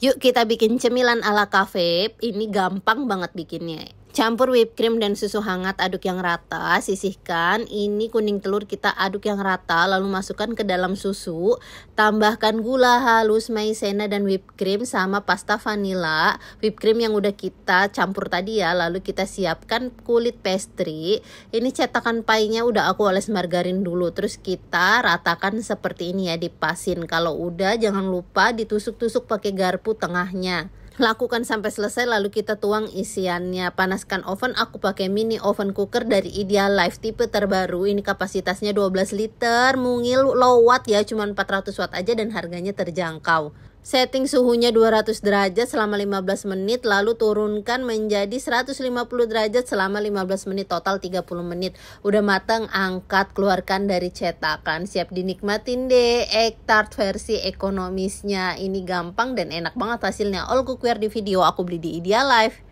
Yuk kita bikin cemilan ala kafe. Ini gampang banget bikinnya. Campur whipped cream dan susu hangat aduk yang rata, sisihkan. Ini kuning telur kita aduk yang rata, lalu masukkan ke dalam susu. Tambahkan gula halus, maizena dan whipped cream sama pasta vanila. Whipped cream yang udah kita campur tadi ya, lalu kita siapkan kulit pastry. Ini cetakan pie-nya udah aku oles margarin dulu, terus kita ratakan seperti ini ya, dipasin. Kalau udah jangan lupa ditusuk-tusuk pakai garpu tengahnya lakukan sampai selesai lalu kita tuang isiannya panaskan oven aku pakai mini oven cooker dari Ideal Life tipe terbaru ini kapasitasnya 12 liter mungil low watt ya cuman 400 watt aja dan harganya terjangkau Setting suhunya 200 derajat selama 15 menit lalu turunkan menjadi 150 derajat selama 15 menit total 30 menit. Udah matang angkat keluarkan dari cetakan siap dinikmatin deh egg tart versi ekonomisnya. Ini gampang dan enak banget hasilnya. All cookware di video aku beli di Idealife.